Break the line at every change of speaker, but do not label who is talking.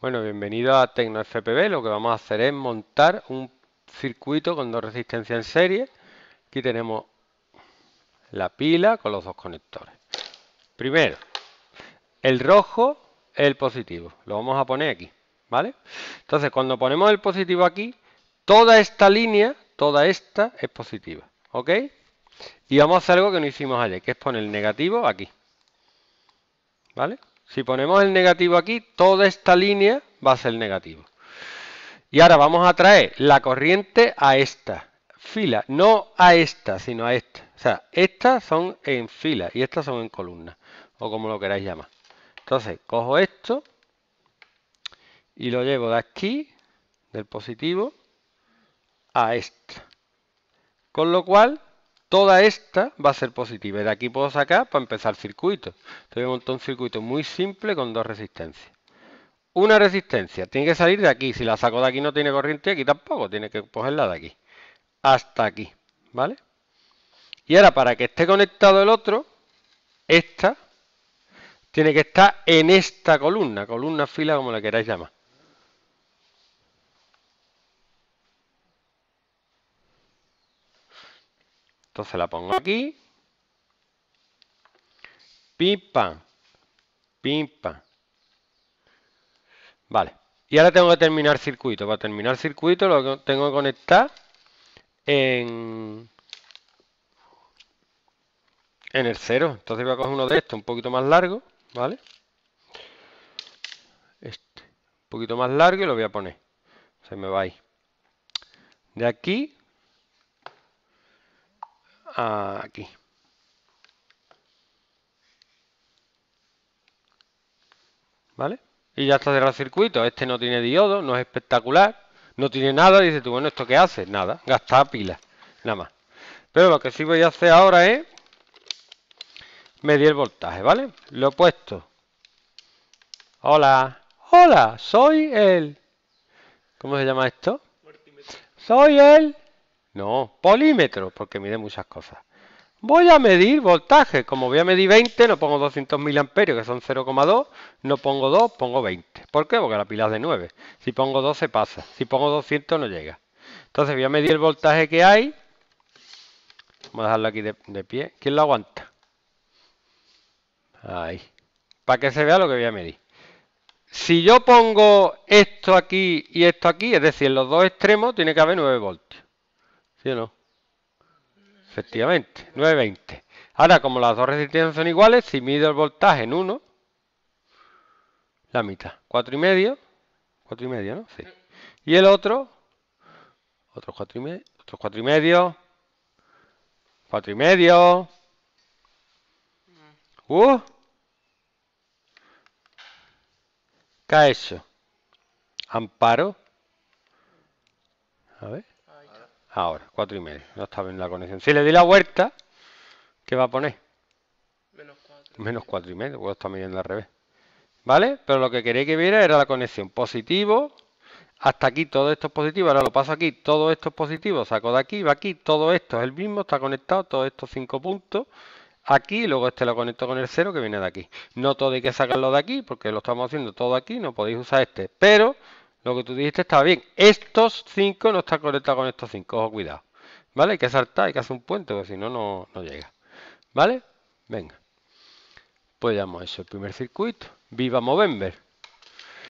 Bueno, bienvenido a TecnoFPB, Lo que vamos a hacer es montar un circuito con dos resistencias en serie. Aquí tenemos la pila con los dos conectores. Primero, el rojo es el positivo. Lo vamos a poner aquí, ¿vale? Entonces, cuando ponemos el positivo aquí, toda esta línea, toda esta es positiva, ¿ok? Y vamos a hacer algo que no hicimos ayer, que es poner el negativo aquí, ¿vale? Si ponemos el negativo aquí, toda esta línea va a ser negativo. Y ahora vamos a traer la corriente a esta fila, no a esta, sino a esta. O sea, estas son en fila y estas son en columna, o como lo queráis llamar. Entonces, cojo esto y lo llevo de aquí, del positivo, a esta. Con lo cual, Toda esta va a ser positiva. Y de aquí puedo sacar para empezar el circuito. Entonces montar un circuito muy simple con dos resistencias. Una resistencia tiene que salir de aquí. Si la saco de aquí no tiene corriente, aquí tampoco. Tiene que cogerla de aquí. Hasta aquí. ¿Vale? Y ahora para que esté conectado el otro, esta tiene que estar en esta columna. Columna, fila, como la queráis llamar. Entonces la pongo aquí. Pimpa. Pimpa. Vale. Y ahora tengo que terminar circuito. Para terminar circuito lo tengo que conectar en, en el cero. Entonces voy a coger uno de estos, un poquito más largo. ¿Vale? Este, un poquito más largo y lo voy a poner. Se me va ahí. De aquí Ah, aquí. ¿Vale? Y ya está cerrado el circuito. Este no tiene diodo, no es espectacular, no tiene nada. Dice tú, bueno, ¿esto qué hace? Nada, gasta pilas, nada más. Pero lo que sí voy a hacer ahora es medir el voltaje, ¿vale? Lo he puesto. Hola, hola, soy el... ¿Cómo se llama esto? Soy el no, polímetro, porque mide muchas cosas. Voy a medir voltaje. Como voy a medir 20, no pongo 200.000 amperios, que son 0,2. No pongo 2, pongo 20. ¿Por qué? Porque la pila es de 9. Si pongo se pasa. Si pongo 200 no llega. Entonces voy a medir el voltaje que hay. Vamos a dejarlo aquí de, pie. ¿Quién lo aguanta? Ahí. Para que se vea lo que voy a medir. Si yo pongo esto aquí y esto aquí, es decir, los dos extremos tiene que haber 9 voltios. ¿Sí o no? Efectivamente, 920. Ahora, como las dos resistencias son iguales, si mido el voltaje en uno, la mitad, 4 y medio, 4 y medio, ¿no? Sí. Y el otro, otros 4 y medio, Otro 4 y medio, 4 y medio. Uh. ¿Qué ha hecho? Amparo. A ver. Ahora, cuatro y medio. No está bien la conexión. Si le di la vuelta, ¿qué va a poner? Menos cuatro. Menos cuatro y medio, porque está midiendo al revés. ¿Vale? Pero lo que quería que viera era la conexión positivo. Hasta aquí todo esto es positivo. Ahora lo paso aquí. Todo esto es positivo. Saco de aquí, va aquí. Todo esto es el mismo. Está conectado. Todos estos cinco puntos. Aquí, y luego este lo conecto con el cero que viene de aquí. No todo hay que sacarlo de aquí, porque lo estamos haciendo todo aquí. No podéis usar este. Pero lo que tú dijiste estaba bien. Estos 5 no están conectados con estos 5. Ojo, cuidado. ¿Vale? Hay que saltar, hay que hacer un puente, porque si no, no, no llega. ¿Vale? Venga. Pues ya hemos hecho el primer circuito. ¡Viva Movember!